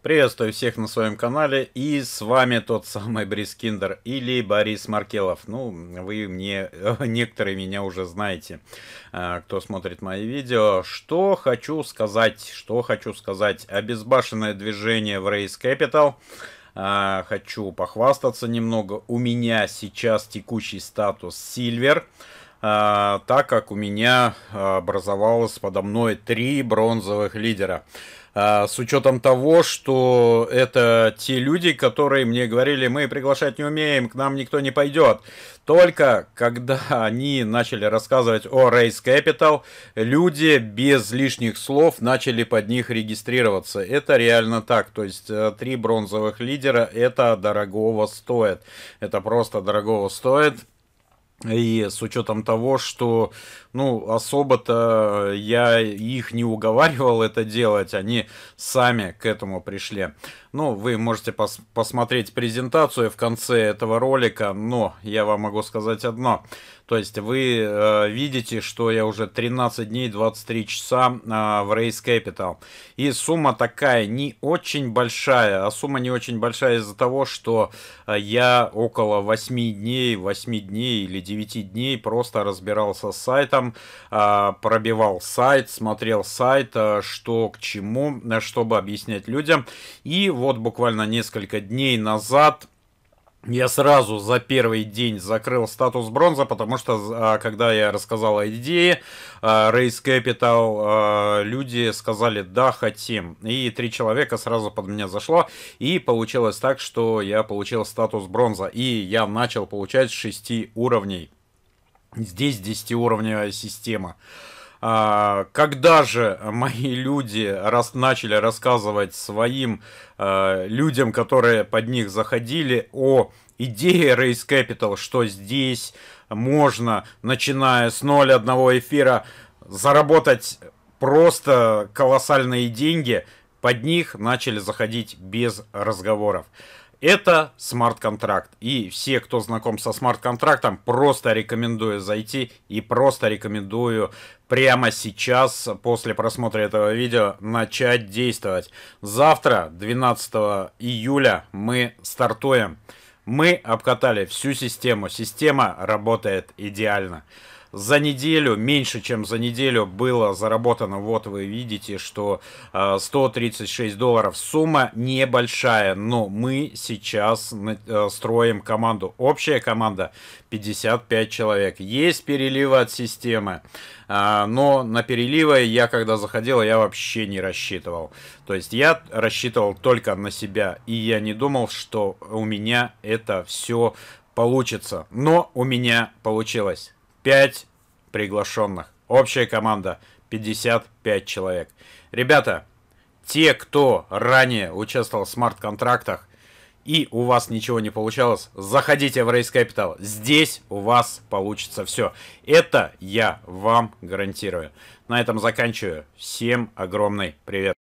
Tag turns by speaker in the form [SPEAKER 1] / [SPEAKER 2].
[SPEAKER 1] Приветствую всех на своем канале и с вами тот самый Брис Киндер или Борис Маркелов. Ну, вы мне, э, некоторые меня уже знаете, э, кто смотрит мои видео. Что хочу сказать, что хочу сказать. Обезбашенное движение в Race Capital. Э, хочу похвастаться немного. У меня сейчас текущий статус Silver. Silver. А, так как у меня а, образовалось подо мной три бронзовых лидера. А, с учетом того, что это те люди, которые мне говорили, мы приглашать не умеем, к нам никто не пойдет. Только когда они начали рассказывать о Race Capital, люди без лишних слов начали под них регистрироваться. Это реально так. То есть э, три бронзовых лидера это дорогого стоит. Это просто дорогого стоит. И с учетом того, что, ну, особо-то я их не уговаривал это делать, они сами к этому пришли. Ну, вы можете пос посмотреть презентацию в конце этого ролика, но я вам могу сказать одно. То есть вы э, видите, что я уже 13 дней 23 часа э, в Race Capital. И сумма такая не очень большая. А сумма не очень большая из-за того, что э, я около 8 дней, 8 дней или 9 дней просто разбирался с сайтом, э, пробивал сайт, смотрел сайт, э, что к чему, э, чтобы объяснять людям. И вот буквально несколько дней назад я сразу за первый день закрыл статус бронза, потому что, а, когда я рассказал о идее, а, Race Capital, а, люди сказали «да, хотим». И три человека сразу под меня зашло, и получилось так, что я получил статус бронза, и я начал получать с 6 уровней. Здесь 10-уровневая система. А, когда же мои люди раз начали рассказывать своим а, людям, которые под них заходили, о идее Race Capital, что здесь можно, начиная с одного эфира, заработать просто колоссальные деньги, под них начали заходить без разговоров. Это смарт-контракт. И все, кто знаком со смарт-контрактом, просто рекомендую зайти и просто рекомендую прямо сейчас, после просмотра этого видео, начать действовать. Завтра, 12 июля, мы стартуем. Мы обкатали всю систему. Система работает идеально за неделю, меньше чем за неделю было заработано. Вот вы видите, что 136 э, долларов. Сумма небольшая, но мы сейчас э, строим команду. Общая команда 55 человек. Есть переливы от системы, э, но на переливы я, когда заходил, я вообще не рассчитывал. То есть я рассчитывал только на себя, и я не думал, что у меня это все получится. Но у меня получилось. 5 приглашенных. Общая команда 55 человек. Ребята, те, кто ранее участвовал в смарт-контрактах и у вас ничего не получалось, заходите в Race Capital. Здесь у вас получится все. Это я вам гарантирую. На этом заканчиваю. Всем огромный привет.